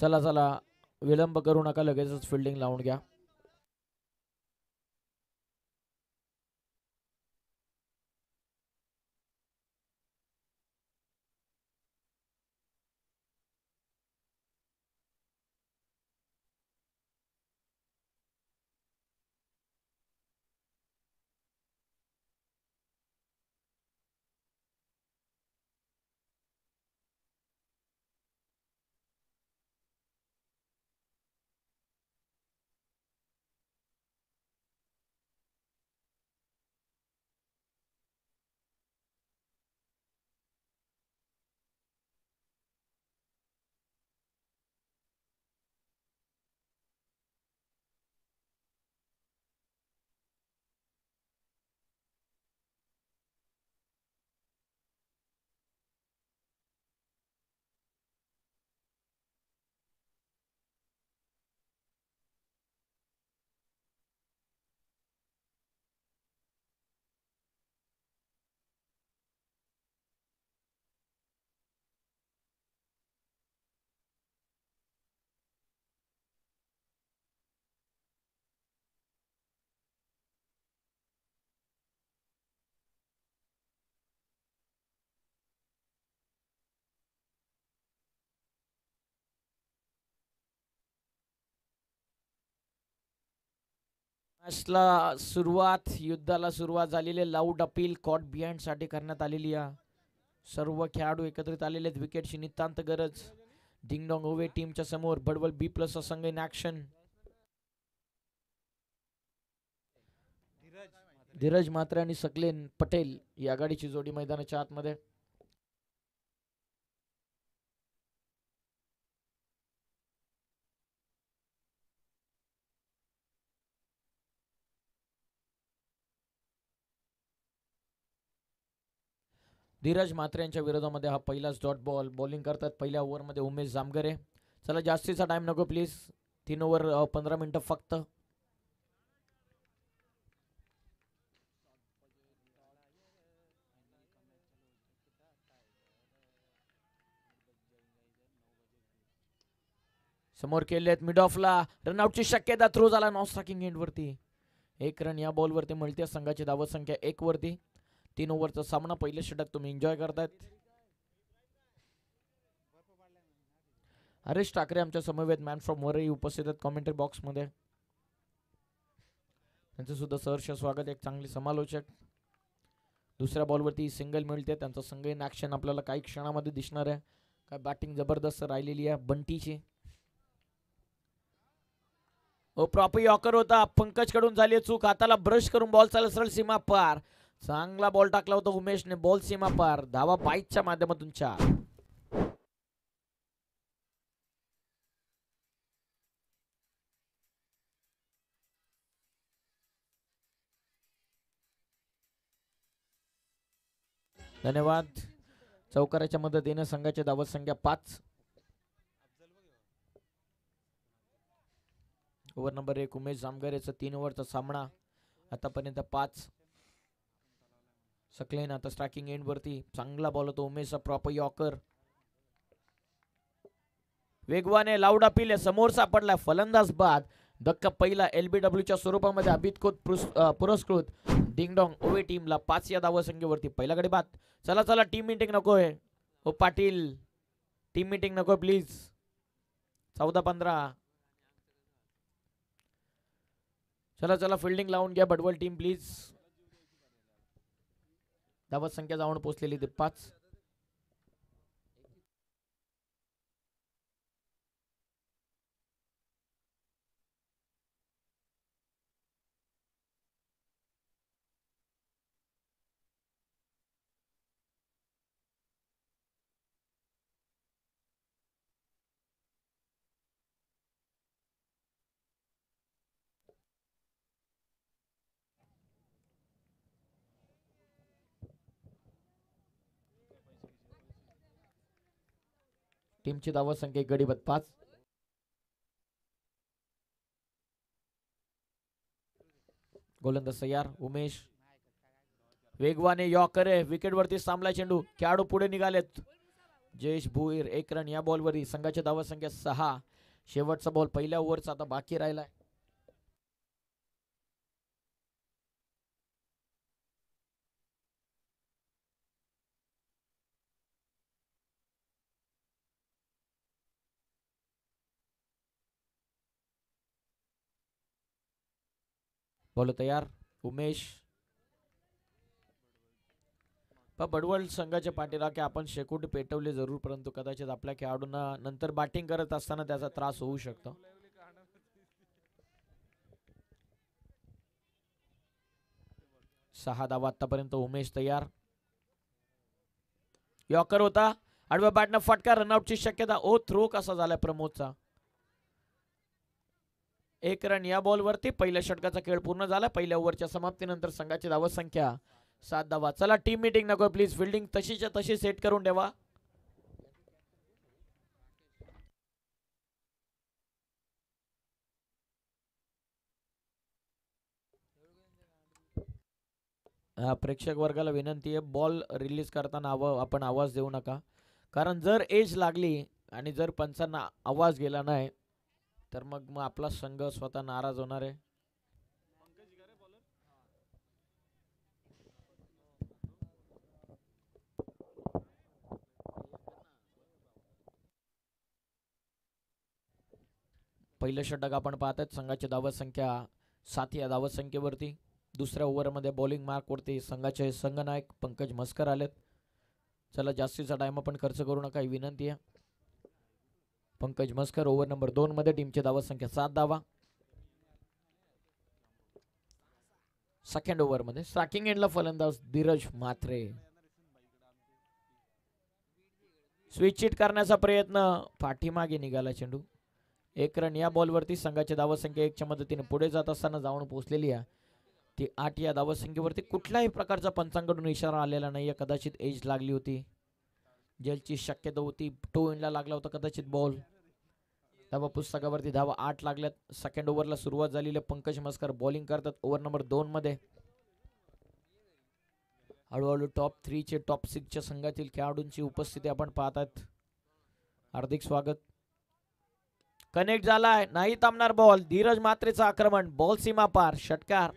चला चला विलंब करू नका लगेचच फिल्डिंग लावून घ्या मॅचला सुरुवात युद्धाला सुरुवात झालेली लाऊड अपील कॉट साठी करण्यात आलेली या सर्व खेळाडू एकत्रित आलेले आहेत विकेटची नितांत गरज डिंगडॉंग ओवे टीमच्या समोर बडबल बी प्लस संघ इन ॲक्शन धीरज मात्रे आणि सकलेन पटेल या आघाडीची जोडी मैदानाच्या आतमध्ये धीरज म्हात्रे यांच्या विरोधामध्ये हा पहिलाच डॉट बॉल बॉलिंग करतात पहिल्या ओव्हरमध्ये उमेश जामगरे चला जास्तीचा टाइम नको प्लीज तीन ओव्हर पंधरा मिनटं फक्त समोर केले आहेत मिड ऑफला रनआउटची शक्यता थ्रू झाला नॉन स्ट्राकिंग वरती एक रन या बॉलवरती मिळते संघाची धावसंख्या एक वरती तीन ओव्हरचा सामना पहिले षटक तुम्ही एन्जॉय करतायत हरेश ठाकरे आमच्या समवेत मॅन फ्रॉम वरही उपस्थित आहेत कॉमेंटरी बॉक्समध्ये त्यांचं सुद्धा सहर्ष स्वागत एक चांगली समालोचक दुसऱ्या बॉलवरती सिंगल मिळते त्यांचा संघ इन ॲक्शन आपल्याला काही क्षणामध्ये दिसणार आहे काय बॅटिंग जबरदस्त राहिलेली आहे बंटीची प्रॉपर यॉकर होता पंकज कडून झाली चूक हाताला ब्रश करून बॉल चालला सरळ सीमा पार चांगला बॉल टाकला होता ने बॉल सीमा पार धावा बाईकच्या माध्यमातून चार धन्यवाद चौकाराच्या मदतीने संघाच्या धावत संख्या पाच ओव्हर नंबर एक उमेश जामगारेचा तीन ओव्हरचा सामना आतापर्यंत पाच सकलेन आता स्ट्रॅकिंग एंड वरती चांगला बॉल होतो उमेशचा प्रॉपर यॉकर वेगवाने लाऊड अपील समोर सापडला फलंदाज बाद धक्का पहिला एलबीडब्ल्यूच्या स्वरूपामध्ये खोत पुरस्कृत डिंगडॉंग ओवे टीमला पाच या धावसंख्येवरती पहिला गडी बाद चला चला टीम मिटिंग नकोय हो पाटील टीम मिटिंग नकोय प्लीज चौदा पंधरा चला चला फिल्डिंग लावून घ्या बडवल टीम प्लीज धावत संख्या जाऊन पोचलेली ते पाच टीमची धावसंख्या गडीबत पाच गोलंदाज सयार उमेश वेगवाने विकेट वरती सामला चेंडू खेळाडू पुढे निघालेत जयेश भुईर एक रन या संघाच्या संघाची संख्या सहा शेवटचा बॉल पहिल्या ओव्हरचा आता बाकी राहिलाय तयार उमेश बडवळ संघाच्या की आपण शेकूट पेटवले जरूर परंतु कदाचित आपल्या खेळाडूंना नंतर बॅटिंग करत असताना त्याचा त्रास होऊ शकतो सहा दहा आतापर्यंत उमेश तयार यॉकर होता आडव्या बॅटनं फटका रनआउटची शक्यता ओ थ्रो कसा झाला प्रमोदचा एक रन या बॉलवरती पहिल्या षटकाचा खेळ पूर्ण झाला पहिल्या ओव्हरच्या समाप्तीनंतर संघाची धावसंख्या सात धावा चला टीम मिटिंग नको प्लीज फिल्डिंग तशीच्या तशी सेट करून ठेवा हा प्रेक्षक वर्गाला विनंती आहे बॉल रिलीज करताना आव आपण आवाज देऊ नका कारण जर एज लागली आणि जर पंचांना आवाज गेला नाही तर मग मग आपला संघ स्वतः नाराज होणार आहे पहिलं षटक आपण पाहतात संघाची धावसंख्या सात या धावसंख्येवरती दुसऱ्या ओव्हरमध्ये बॉलिंग मार्कवरती संघाचे संघनायक पंकज मस्कर आलेत चला जास्तीचा टाईम आपण खर्च करू नका ही विनंती आहे पंकज मस्कर ओव्हर नंबर दोन मध्ये टीमची धावा संख्या सात धावा सेकंड मध्ये स्ट्राकिंग एंडला फलंदाज धीरज माथरे स्विच हिट करण्याचा प्रयत्न पाठीमागे निघाला चेंडू एक रन या बॉलवरती संघाचे धावसंख्या एकच्या मदतीने पुढे जात असताना जाऊन पोहोचलेली आहे ती आठ या धावसंख्येवरती कुठल्याही प्रकारचा पंचांकडून इशारा आलेला नाही कदाचित एज लागली होती जेलची शक्यता होती टू इनला लागला होता कदाचित बॉल धावा पुस्तकावरती धावा आठ लागल्यात सेकंड ओव्हरला सुरुवात झालेली पंकज मस्कर बॉलिंग करतात ओव्हर नंबर दोन मध्ये हळूहळू टॉप चे टॉप सिक्सच्या संघातील खेळाडूंची उपस्थिती आपण पाहतात हार्दिक स्वागत कनेक्ट झालाय नाही थांबणार बॉल धीरज मात्रेचं आक्रमण बॉल सीमा पार षटकार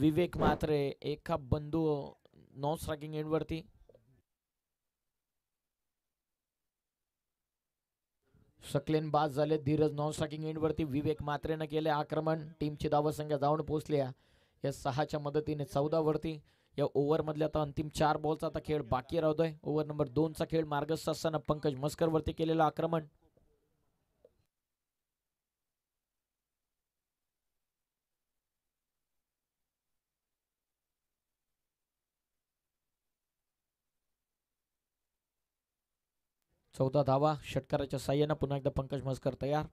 विवेक मात्रे एका बंधू नॉन स्ट्रायकिंग वरती सकलेन बाद झाले धीरज नॉन स्ट्रायकिंग वरती विवेक मात्रेनं केले आक्रमण टीमची धावसंख्या जाऊन पोहोचल्या या सहाच्या मदतीने वरती या ओव्हरमधल्या आता अंतिम चार बॉलचा आता खेळ बाकी राहतोय ओव्हर नंबर दोनचा खेळ मार्गस्थ असताना पंकज मस्कर वरती केलेलं आक्रमण चौदा धावा षटकाराच्या साह्यानं पुन्हा एकदा पंकज मस्कर तयार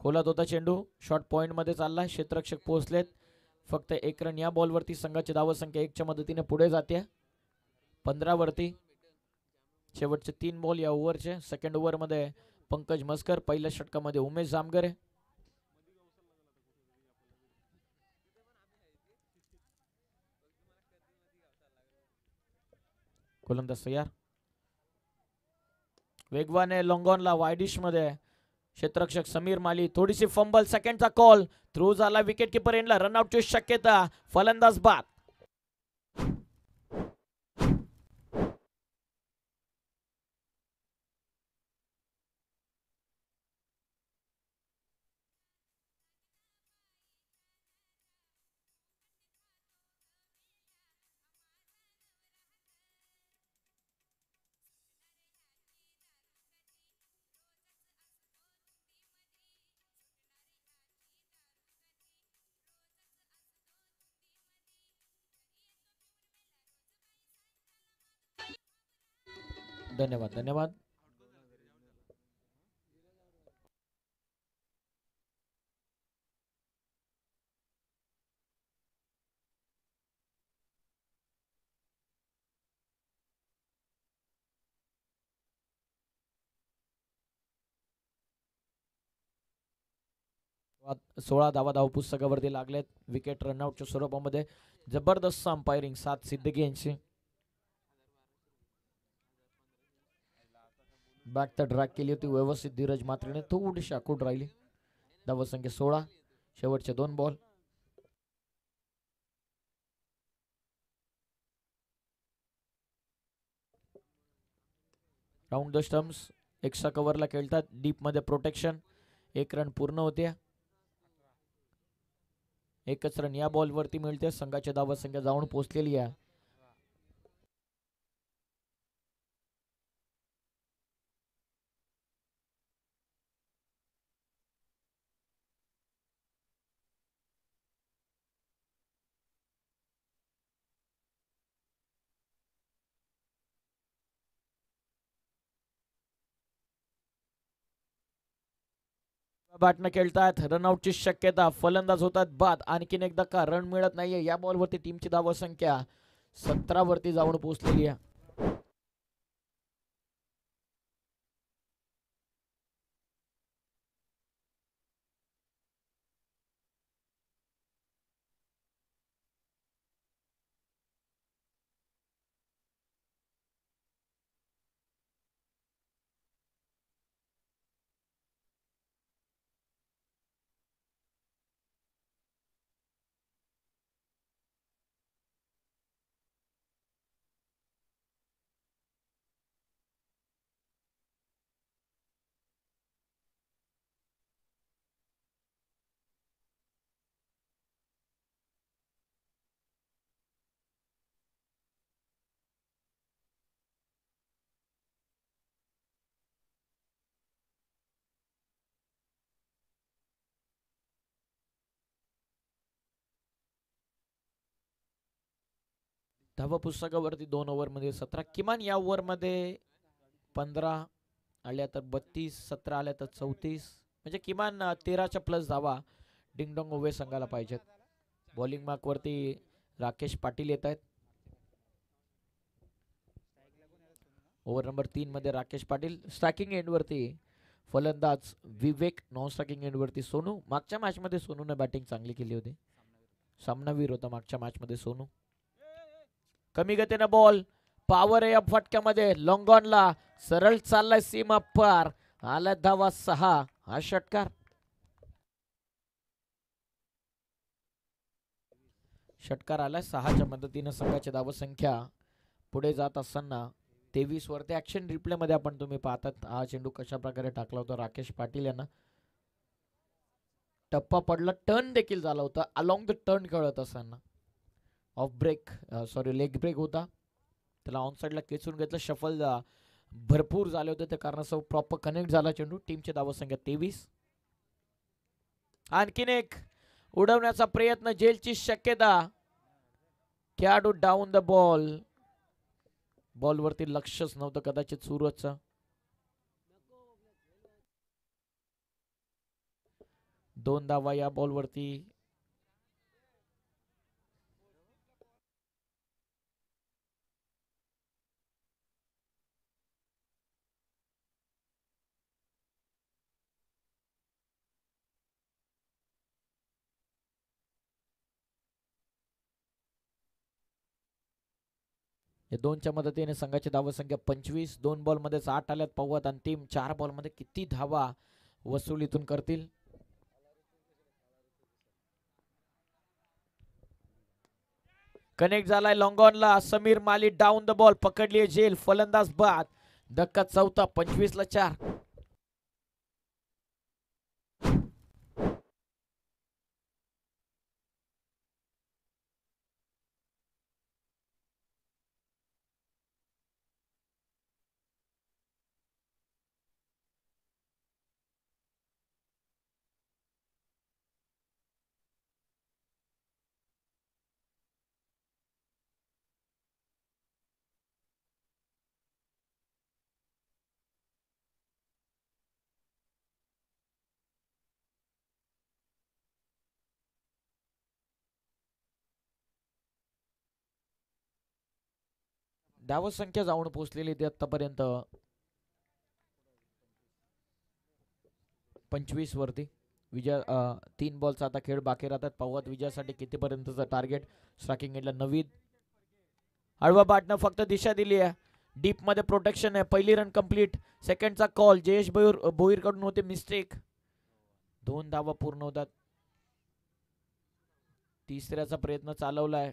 खोला होता चेंडू शॉर्ट पॉईंटमध्ये चालला क्षेत्ररक्षक पोहोचलेत फक्त एक रन या बॉलवरती संघाची धावसंख्या एकच्या मदतीने पुढे जाते पंधरावरती शेवटचे तीन बॉल या ओव्हरचे सेकंड मध्ये पंकज मस्कर पहिल्या षटकामध्ये उमेश जामगरे कोलंदाज तयार वेगवाने वायडिश मध्ये क्षेत्ररक्षक समीर माली थोडीशी फंबल सेकंडचा कॉल थ्रू झाला विकेट किपर एंडला रनआउटची शक्यता फलंदाज बाद धन्यवाद धन्यवाद सोळा धावा धाव पुस्तकावरती लागलेत विकेट रनआउटच्या स्वरूपामध्ये जबरदस्त अंपायरिंग सात सिद्धगी यांची बॅक तर ड्रॅक केली होती व्यवस्थित धीरज मात्रेने थोडीशी आखूट राहिली संख्या सोळा शेवटचे दोन ball round the stumps extra कव्हरला खेळतात मध्ये प्रोटेक्शन एक रन पूर्ण होते एकच रन या वरती मिळते संघाची संख्या जाऊन पोचलेली आहे बॅटनं खेळतात रनआउटची शक्यता फलंदाज होतात बाद आणखीन एकदा का रन मिळत नाहीये या बॉलवरती टीमची धावसंख्या सतरावरती जाऊन पोहोचलेली आहे धाव पुस्तकावरती दोन ओव्हरमध्ये सतरा किमान या ओव्हरमध्ये पंधरा आल्या तर बत्तीस सतरा आल्या तर चौतीस म्हणजे किमान तेराच्या प्लस धावा डिंगडोंग उभे संघाला पाहिजेत बॉलिंग मार्कवरती राकेश पाटील येत आहेत ओव्हर नंबर मध्ये राकेश पाटील एंड एंडवरती फलंदाज विवेक नॉन स्ट्रायकिंग एंडवरती सोनू मागच्या मॅचमध्ये ने बॅटिंग चांगली केली होती सामनावीर होता मागच्या मॅचमध्ये सोनू कमी गतीनं बॉल पावर आहे या फटक्यामध्ये लॉंगॉनला सरळ चाललाय सीमा पार आला धावा सहा हा षटकार षटकार आलाय सहाच्या मदतीनं संघाची धावसंख्या पुढे जात असताना तेवीस वरती ऍक्शन रिप्ले मध्ये आपण तुम्ही पाहतात हा चेंडू कशा प्रकारे टाकला होता राकेश पाटील यांना टप्पा पडला टर्न देखील झाला होता अलॉंग द टर्न खेळत असताना off break sorry leg break होता त्याला ऑन साईडला खेचून घेतलं शफल uh, भरपूर झाले होते त्या कारणास्तव प्रॉपर कनेक्ट झाला चेंडू टीमची संख्या तेवीस आणखीन एक उडवण्याचा प्रयत्न जेलची शक्यता खेळाडू डाऊन द बॉल बॉल वरती लक्षच नव्हतं कदाचित सुरजचं दोन दावा या वरती हे दोनच्या मदतीने संघाची धावसंख्या पंचवीस दोन बॉलमध्येच आठ आल्यात पवत अंतिम चार बॉलमध्ये किती धावा वसुलीतून करतील कनेक्ट झालाय लॉंगॉनला Sameer Mali down the ball पकडली झेल फलंदाज बाद धक्का चौथा पंचवीस ला चार धावसंख्या जाऊन पोचलेली ते आत्तापर्यंत वरती विजय तीन बॉलचा आता खेळ बाकी राहतात पावत विजयासाठी कितीपर्यंतचा टार्गेट स्ट्राकिंग एडला नवीन आडवा बाटनं फक्त दिशा दिली आहे मध्ये प्रोटेक्शन आहे पहिली रन कम्प्लीट सेकंडचा कॉल जयेश भोईर भोईरकडून होते मिस्टेक दोन धावा पूर्ण होतात तिसऱ्याचा प्रयत्न चालवला आहे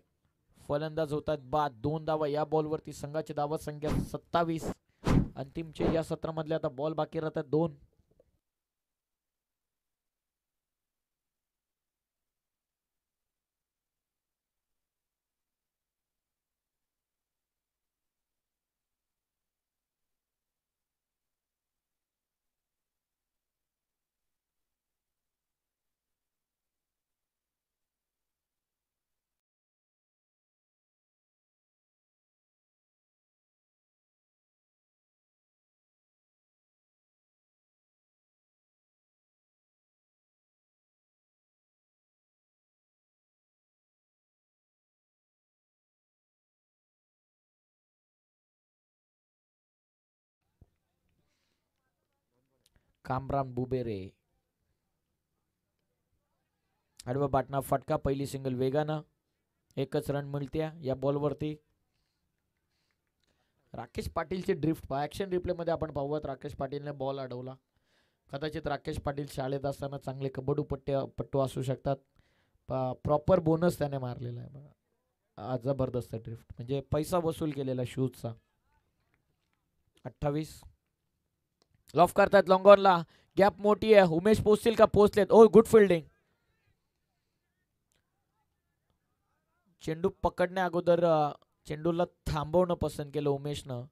फलंदाज होतात बाद दोन धावा या बॉलवरती संघाची धावा संख्या सत्तावीस अंतिमचे या सत्रामधले आता बॉल बाकी राहतात दोन कामराम बुबेरे आडवा बाटना फटका पहिली सिंगल वेगानं एकच रन मिळत्या या बॉलवरती राकेश पाटीलची ड्रिफ्ट ॲक्शन रिप्लेमध्ये आपण पाहूयात राकेश पाटीलने बॉल अडवला कदाचित राकेश पाटील शाळेत असताना चांगले कबड्डू पट्ट्या पट्टू असू शकतात प्रॉपर बोनस त्याने मारलेला आहे बघा जबरदस्त ड्रिफ्ट म्हणजे पैसा वसूल केलेला शूजचा अठ्ठावीस लॉफ करतात लॉंगॉनला गॅप मोठी आहे उमेश पोचतील का पोचलेत ओ गुड फिल्डिंग चेंडू पकडण्या अगोदर चेंडूला थांबवणं पसंत केलं उमेशनं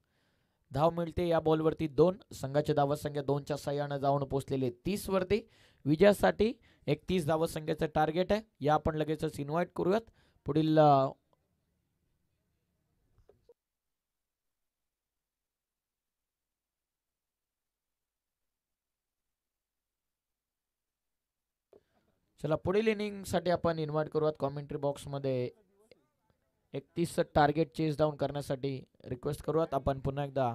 धाव मिळते या बॉलवरती दोन संघाच्या संघाची संख्या दोनच्या सह्यानं जाऊन पोचलेले तीस वरती विजयासाठी एकतीस धावसंख्येचं टार्गेट आहे या आपण लगेचच इन्व्हाइट करूयात पुढील चला पुढील इनिंगसाठी आपण इन्व्हाइट करूयात कॉमेंट्री बॉक्समध्ये एकतीस टार्गेट चेस डाऊन करण्यासाठी रिक्वेस्ट करूयात आपण पुन्हा एकदा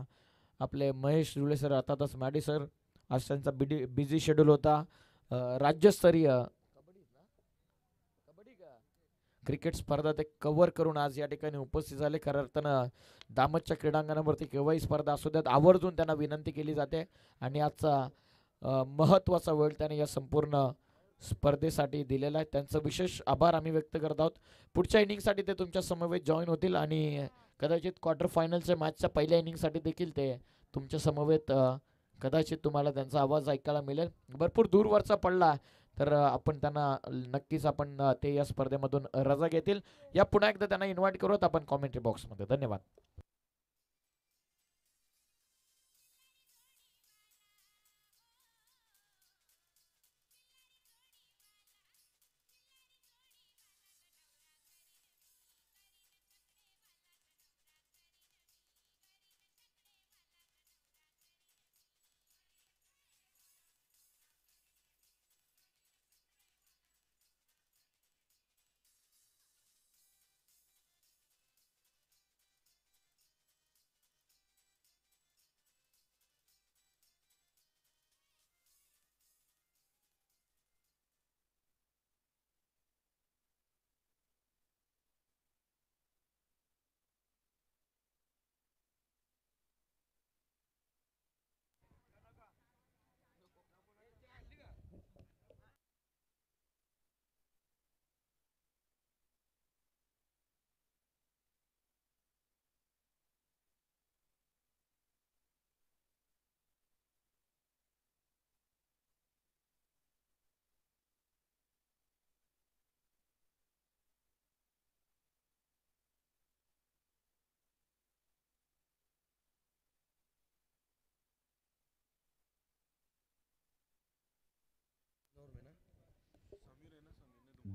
आपले महेश जुळेसर सर अर्थातच मॅडी सर आज त्यांचा बिडी बिझी शेड्यूल होता राज्यस्तरीय क्रिकेट स्पर्धा ते कव्हर करून आज या ठिकाणी उपस्थित झाले खऱ्या अर्थानं दामदच्या क्रीडांगणावरती केव्हाही स्पर्धा असू द्यात आवर्जून त्यांना विनंती केली जाते आणि आजचा महत्त्वाचा वेळ त्याने या संपूर्ण स्पर्धेसाठी दिलेला आहे त्यांचं विशेष आभार आम्ही व्यक्त करत आहोत पुढच्या इनिंगसाठी ते तुमच्या समवेत जॉईन होतील आणि कदाचित क्वार्टर फायनलच्या मॅचच्या पहिल्या इनिंगसाठी देखील ते तुमच्या समवेत कदाचित तुम्हाला त्यांचा आवाज ऐकायला मिळेल भरपूर दूरवरचा पडला तर आपण त्यांना नक्कीच आपण ते या स्पर्धेमधून रजा घेतील या पुन्हा एकदा त्यांना इन्व्हाइट करूत आपण कॉमेंट्री बॉक्समध्ये धन्यवाद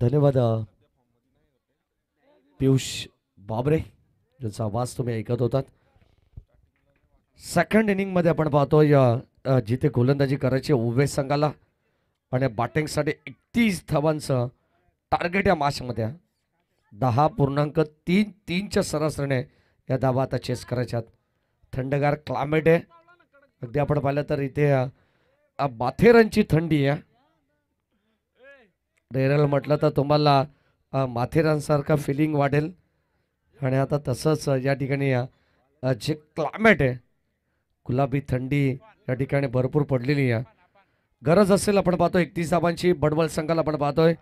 धन्यवाद पियुष बाबरे ज्यांचा आवाज तुम्ही ऐकत होतात सेकंड इनिंगमध्ये आपण पाहतो या जिथे गोलंदाजी करायची उभे संघाला आणि बॅटिंगसाठी एकतीस धावांचं टार्गेट या मॅचमध्ये दहा पूर्णांक तीन तीनच्या सरासरीने या धावा आता चेस करायच्यात थंडगार क्लायमेट आहे अगदी आपण पाहिलं तर इथे माथेरांची थंडी आहे डेरायला म्हटलं तर तुम्हाला माथेरानसारखं फिलिंग वाढेल आणि आता तसंच या ठिकाणी जे क्लायमेट आहे गुलाबी थंडी या ठिकाणी भरपूर पडलेली आहे गरज असेल आपण पाहतोय एकतीस धाबांची बडबल संघाला आपण पाहतोय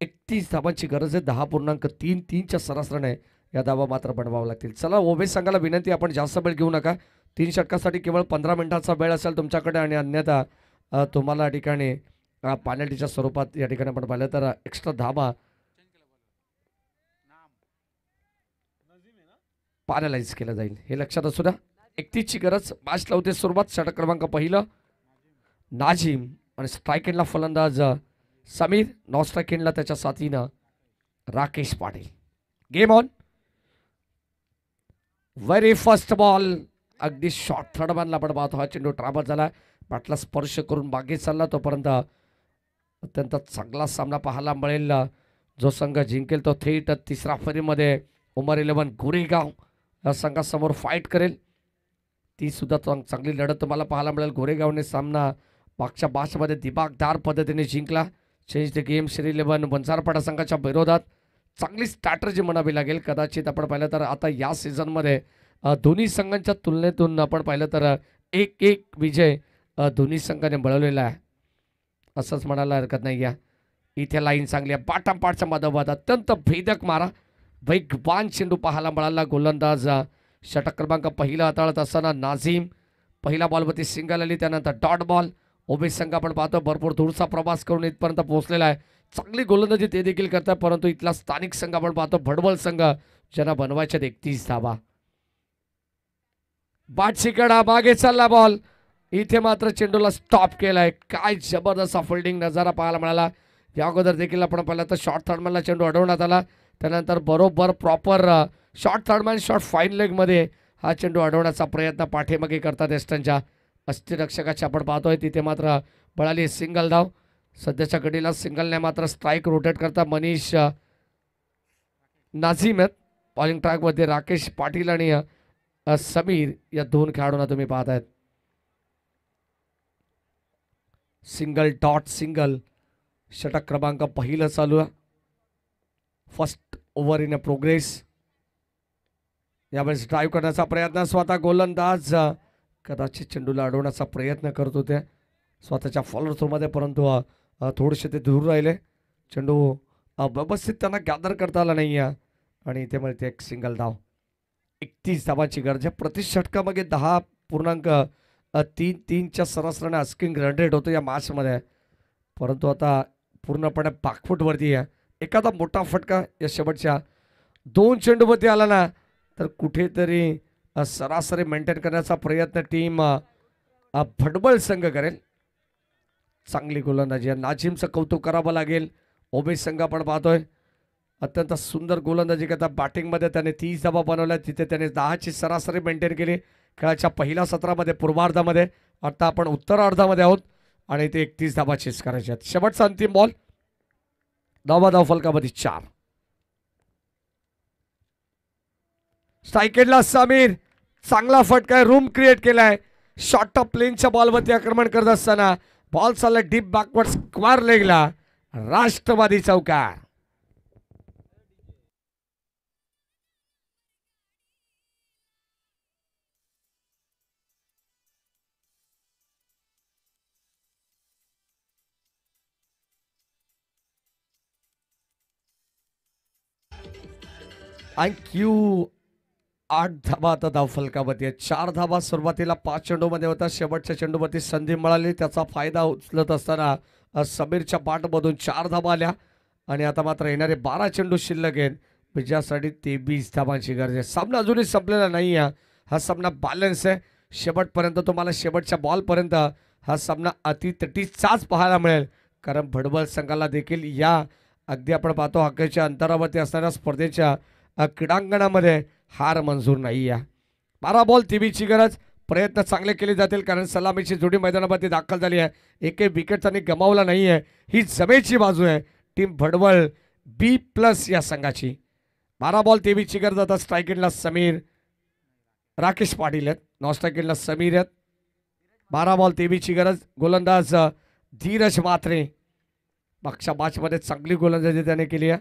एकतीस धाबांची गरज आहे दहा पूर्णांक तीन तीनच्या आहे या धाबा मात्र बनवावं लागतील चला ओबेस संघाला विनंती आपण जास्त वेळ घेऊ नका तीन षटकासाठी केवळ पंधरा मिनिटांचा वेळ असेल तुमच्याकडे आणि अन्यथा तुम्हाला या ठिकाणी पॅनल्टीच्या स्वरूपात या ठिकाणी आपण पाहिलं तर एक्स्ट्रा धाबा पॅनलाइज केला जाईल हे लक्षात असू द्या एकतीसची गरज पाच लावते सुरुवात षटक क्रमांक पहिलं नाझीम आणि स्ट्रायकेंडला फलंदाज समीर नॉन स्ट्रायकेंडला त्याच्या साथीनं Rakesh Patil game on very first ball अगदी शॉर्ट थर्ड बांधला पण पाहतो हा चेंडू ट्रॅव्हल झाला बाटला स्पर्श करून मागे चालला तोपर्यंत अत्यंत चांगला सामना पाहायला मिळेल जो संघ जिंकेल तो थेट तिसरा फेरीमध्ये उमर इलेव्हन गोरेगाव या संघासमोर फाईट करेल ती सुद्धा चांगली लढत तुम्हाला पाहायला मिळेल गोरेगावने सामना मागच्या बाशमध्ये दिमागदार पद्धतीने जिंकला change the game Shri eleven Vanjarpada संघाच्या विरोधात चांगली स्ट्रॅटर्जी म्हणावी लागेल कदाचित आपण पाहिलं तर आता या सीझनमध्ये दोन्ही संघांच्या तुलनेतून आपण पाहिलं तर एक एक विजय दोन्ही संघाने मिळवलेला आहे असंच म्हणायला हरकत नाही या इथे लाईन चांगली आहे पाठापाठचा मधोमध अत्यंत भेदक मारा वैगवान चेंडू पाहायला मिळाला गोलंदाज षटक क्रमांक पहिला हाताळत असताना नाझीम पहिला बॉलवरती सिंगल आली त्यानंतर डॉट बॉल ओबी संघ आपण पाहतो भरपूर दूरचा प्रवास करून इथपर्यंत पोहोचलेला आहे चांगली गोलंदाजी ते देखील करतात परंतु इथला स्थानिक संघ आपण पाहतो भडबल संघ ज्यांना बनवायच्यात एकतीस धावा बादशिकडा मागे चालला बॉल इथे मात्र चेंडूला स्टॉप केलाय काय जबरदस्त फोल्डिंग नजारा पाहायला मिळाला या अगोदर देखील आपण पाहिलं तर शॉर्ट थर्डमॅनला चेंडू अडवण्यात आला त्यानंतर बरोबर proper short third man short fine लेगमध्ये हा चेंडू अडवण्याचा प्रयत्न पाठीमागे करतात एस्टनच्या अस्थिरक्षकाच्या आपण पाहतोय तिथे मात्र बळाली सिंगल धाव सध्याच्या घडीला सिंगलने मात्र स्ट्राईक रोटेट करता मनीष नाझीम आहेत बॉलिंग ट्रॅकमध्ये राकेश पाटील आणि समीर या दोन खेळाडूंना तुम्ही पाहत आहेत सिंगल डॉट सिंगल षटक क्रमांक पहिलं चालू आहे first over in a progress यावेळेस ड्राईव्ह करण्याचा प्रयत्न स्वतः गोलंदाज कदाचित चेंडूला अडवण्याचा प्रयत्न करत होते स्वतःच्या फॉलोअर थ्रोमध्ये परंतु थोडेसे ते दूर राहिले चेंडू व्यवस्थित त्यांना गॅदर करता आला नाही आहे आणि म्हणजे ते एक सिंगल धाव एकतीस धावांची गरज आहे प्रति षटकामागे दहा पूर्णांक तीन तीनच्या सरासरीने आस्किंग रन रेट होतं या मॅचमध्ये परंतु आता पूर्णपणे पाकफूटवरती आहे एखादा मोठा फटका या शेवटच्या दोन चेंडूवरती आला ना तर कुठेतरी सरासरी मेंटेन करण्याचा प्रयत्न टीम भडबळ संघ करेल चांगली गोलंदाजी नाझीमचं कौतुक करावं लागेल ओबे संघ आपण पाहतोय अत्यंत सुंदर गोलंदाजी करता बॅटिंगमध्ये त्याने तीस धावा बनवल्या तिथे त्याने दहाची सरासरी मेंटेन केली खेळाच्या पहिल्या सत्रामध्ये पूर्वार्धामध्ये आता आपण उत्तर अर्धामध्ये आहोत आणि ते एकतीस धावा चेस करायचे आहेत शेवटचा अंतिम बॉल धावा धाव फलकामध्ये चार सायकेडला समीर चांगला फटका रूम क्रिएट केलाय शॉर्ट टॉप प्लेनच्या बॉलवरती आक्रमण करत असताना बॉल चालला डीप बॅकवर्ड स्क्वार लेगला राष्ट्रवादी चौकार क्यू आठ धाबा आता फलकावरती चार धाबा सुरुवातीला पाच चेंडूमध्ये होता शेवटच्या चेंडूमध्ये संधी मिळाली त्याचा फायदा उचलत असताना समीरच्या पाठमधून चार धाबा आल्या आणि आता मात्र येणारे बारा चेंडू शिल्लक आहेत विजयासाठी तेवीस धाबांची गरज आहे सामना अजूनही संपलेला नाही आहे हा सामना बॅलन्स आहे शेवटपर्यंत तुम्हाला शेवटच्या बॉलपर्यंत हा सामना अति तटीचाच पाहायला मिळेल कारण भडबल संघाला देखील या अगदी आपण पाहतो हक्काच्या अंतरावरती असणाऱ्या स्पर्धेच्या क्रीडांगणामध्ये हार मंजूर नाही आहे बारा बॉल तिबीची गरज प्रयत्न चांगले केले जातील कारण सलामीची जोडी मैदानामध्ये दाखल झाली आहे एकही विकेट त्यांनी गमावला नाही आहे ही जमेची बाजू आहे टीम भडवळ बी प्लस या संघाची बारा बॉल तेवीसची गरज आता स्ट्रायकिंगला समीर राकेश पाटील आहेत नॉन स्ट्रायकिंगला समीर आहेत बारा बॉल तेवीसची गरज गोलंदाज धीरज मात्रे मागच्या मॅचमध्ये चांगली गोलंदाजी त्याने केली आहे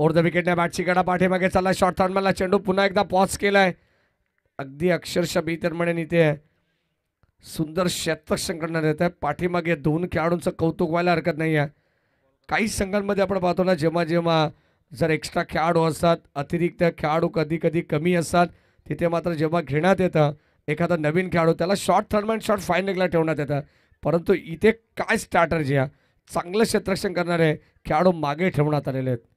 ओर द विकेटने बॅटची गडा पाठीमागे चालला शॉर्ट थर्डमॅनला चेंडू पुन्हा एकदा पॉज केलाय अगदी अक्षरशः बेतरमणे नीते आहे सुंदर क्षेत्रक्षण करण्यात येत आहे पाठीमागे दोन खेळाडूंचं कौतुक व्हायला हरकत नाही आहे काही संघांमध्ये आपण पाहतो ना जेव्हा जेव्हा जर एक्स्ट्रा खेळाडू असतात अतिरिक्त खेळाडू कधी कधी कमी असतात तिथे मात्र जेव्हा घेण्यात येतं एखादा नवीन खेळाडू त्याला शॉर्ट थर्डमॅन शॉर्ट फायनलला ठेवण्यात येतं परंतु इथे काय स्टार्टर्जी आहे चांगलं क्षेत्रक्षण करणारे खेळाडू मागे ठेवण्यात आलेले आहेत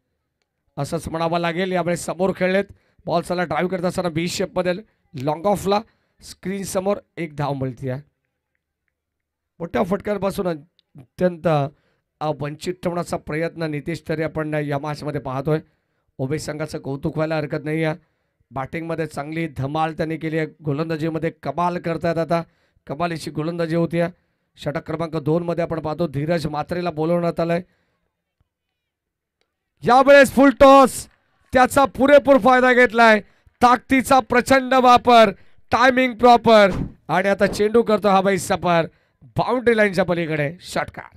असंच म्हणावं लागेल यावेळेस समोर खेळलेत बॉल चला ड्राईव्ह करत असताना बी बदल लॉंग ऑफला स्क्रीन समोर एक धाव मिळते आहे मोठ्या फटक्यांपासून अत्यंत वंचित ठेवण्याचा प्रयत्न नितेश तरी आपण या मॅचमध्ये पाहतोय ओबे संघाचं कौतुक व्हायला हरकत नाही आहे बॅटिंगमध्ये चांगली धमाल त्यांनी केली आहे गोलंदाजीमध्ये कमाल करतायत आता कमालीची गोलंदाजी होती आहे षटक क्रमांक दोनमध्ये आपण पाहतो धीरज मात्रेला बोलवण्यात आलं आहे यावेळेस फुल टॉस त्याचा पुरेपूर फायदा घेतलाय ताकदीचा प्रचंड वापर टायमिंग प्रॉपर आणि आता चेंडू करतो हा बाई सफर बाउंड्री लाईनच्या पलीकडे षटकार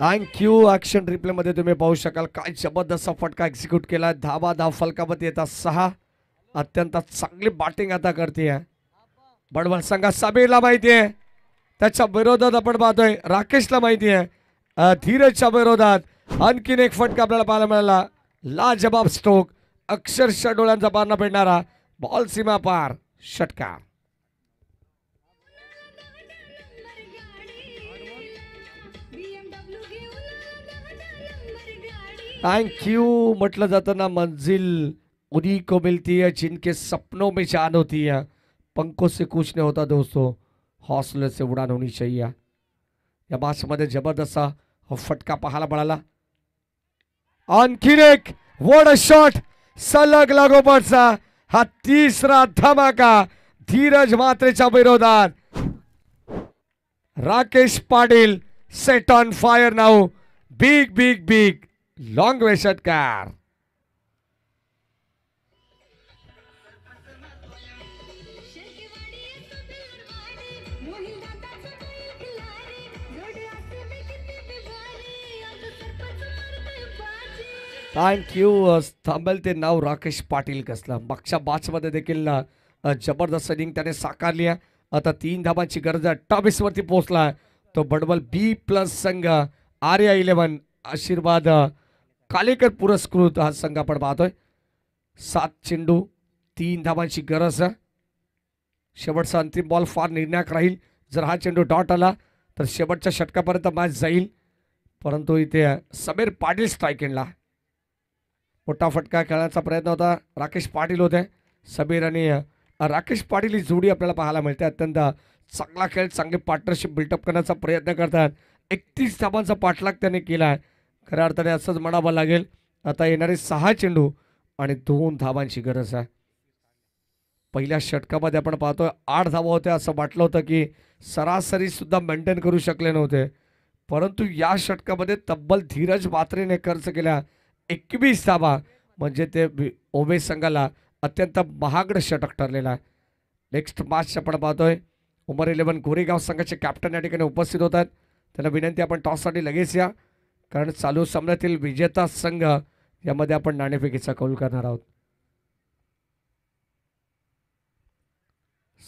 थँक्यू रिप्ले मध्ये तुम्ही पाहू शकाल काय जबरदस्त फटका एक्झिक्यूट केला धावा धाव फलकामध्ये येतात सहा अत्यंत चांगली बॅटिंग आता करते आहे बडबल सांगा साबीरला माहिती आहे त्याच्या विरोधात आपण पाहतोय राकेशला माहिती आहे धीरजच्या विरोधात आणखीन एक फटका आपल्याला पाहायला मिळाला लाजबाब स्ट्रोक अक्षरशः डोळ्यांचा पारणा पेडणारा बॉल सीमा पार षटकार थैंक यू म्हटलं जातं ना मंजिल उन्हीं को मिलती है जिनके सपनों में जान होती है पंखों से कुछ नहीं होता दोस्तों हौसले से उड़ान होनी चाहिए या मासमध्ये जबरदस्त फटका पाहायला मिळाला आणखीन एक वर्ड शॉट सलग सा हा तिसरा धमाका धीरज मात्रेच्या विरोधात Rakesh Patil set on fire नाव big big big long way षटकार थँक्यू थांबेल ते नाव राकेश पाटील कसलं मागच्या मध्ये देखील uh, जबरदस्त इनिंग त्याने साकारली आहे आता तीन धाबांची गरज अठ्ठावीसवरती पोहोचला तो बडबल बी प्लस संघ आर्या इलेव्हन आशीर्वाद uh, कालेकर पुरस्कृत हा संघ आपण पाहतोय सात चेंडू तीन धाबांची गरज आहे शेवटचा अंतिम बॉल फार निर्णायक राहील जर हा चेंडू डॉट आला तर शेवटच्या षटकापर्यंत मॅच जाईल परंतु इथे समीर पाटील येणला मोठा फटका खेळण्याचा प्रयत्न होता राकेश पाटील होते समीर आणि राकेश पाटील ही जोडी आपल्याला पाहायला मिळते अत्यंत चांगला खेळ चांगली पार्टनरशिप बिल्डअप करण्याचा प्रयत्न करतात एकतीस धाबांचा पाठलाग त्याने केला आहे खऱ्या अर्थाने असंच म्हणावं लागेल आता येणारे सहा चेंडू आणि दोन धावांची गरज आहे पहिल्या षटकामध्ये आपण पाहतोय आठ धावा होत्या असं वाटलं होतं की सरासरीसुद्धा मेंटेन करू शकले नव्हते परंतु या षटकामध्ये तब्बल धीरज मात्रेने खर्च केल्या एकवीस धावा म्हणजे ते ओबे संघाला अत्यंत महागड षटक ठरलेला आहे नेक्स्ट मॅच आपण पाहतोय उमर इलेव्हन गोरेगाव संघाचे कॅप्टन या ठिकाणी उपस्थित होतात त्यांना विनंती आपण टॉससाठी लगेच या कारण चालू सामन्यातील विजेता संघ यामध्ये आपण नाणेफेकीचा कौल करणार आहोत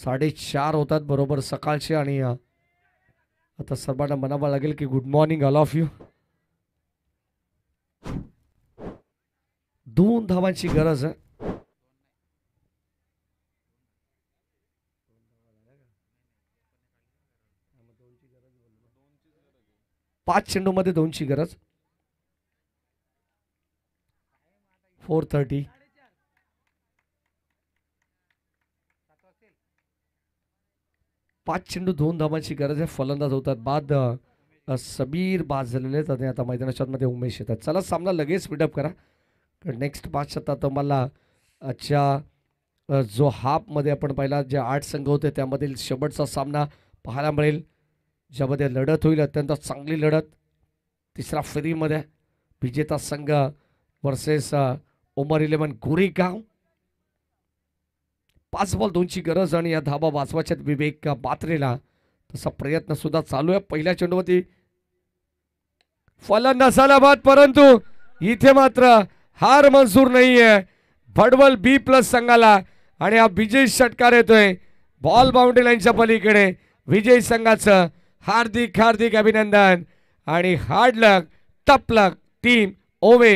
साडेचार होतात बरोबर सकाळचे आणि आता सर्वांना म्हणावं लागेल की good morning all of you दोन धावांची गरज आहे पाच चेंडूमध्ये दोनची गरज फोर थर्टी पाच चेंडू दोन धावांची गरज आहे फलंदाज होतात बाद सबीर बाद झालेले आहेत आता मैदानाच्या मध्ये उमेश येतात चला सामना लगेच बिल्डअप करा नेक्स्ट पाच शतात तुम्हाला अच्छा जो हाफमध्ये आपण पाहिला जे आठ संघ होते त्यामधील शेवटचा सामना पाहायला मिळेल ज्यामध्ये लढत होईल अत्यंत चांगली लढत तिसरा फेरीमध्ये विजेता संघ वर्सेस उमर इलेवन गोरेगाव पाच बॉल दोनची गरज आणि या धाबा वाचवाच्यात विवेक बात्रेला तसा प्रयत्न सुद्धा चालू आहे पहिल्या चेंडूवरती फलन नसाला बाद परंतु इथे मात्र हार मंजूर नाहीये भडवल बी प्लस संघाला आणि हा विजय षटकार येतोय बॉल बाउंड्री लाईनच्या पलीकडे विजय संघाचं हार्दिक हार्दिक अभिनंदन आणि हार्ड लक टप लक टीम ओवे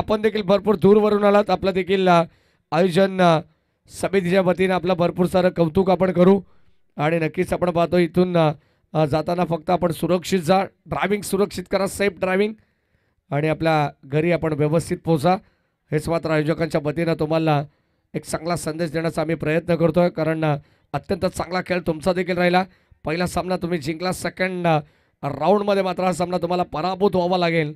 आपण देखील भरपूर दूरवरून आलात आपलं देखील आयोजन समितीच्या वतीनं आपलं भरपूर सारं कौतुक आपण करू आणि नक्कीच आपण पाहतो इथून जाताना फक्त आपण सुरक्षित जा ड्रायव्हिंग सुरक्षित करा सेफ ड्रायव्हिंग आणि आपल्या घरी आपण व्यवस्थित पोचा हेच मात्र आयोजकांच्या वतीनं तुम्हाला एक चांगला संदेश देण्याचा आम्ही प्रयत्न करतो आहे कारण अत्यंत चांगला खेळ तुमचा देखील राहिला पहिला सामना तुम्ही जिंकला सेकंड राऊंडमध्ये uh, मात्र हा सामना तुम्हाला पराभूत व्हावा लागेल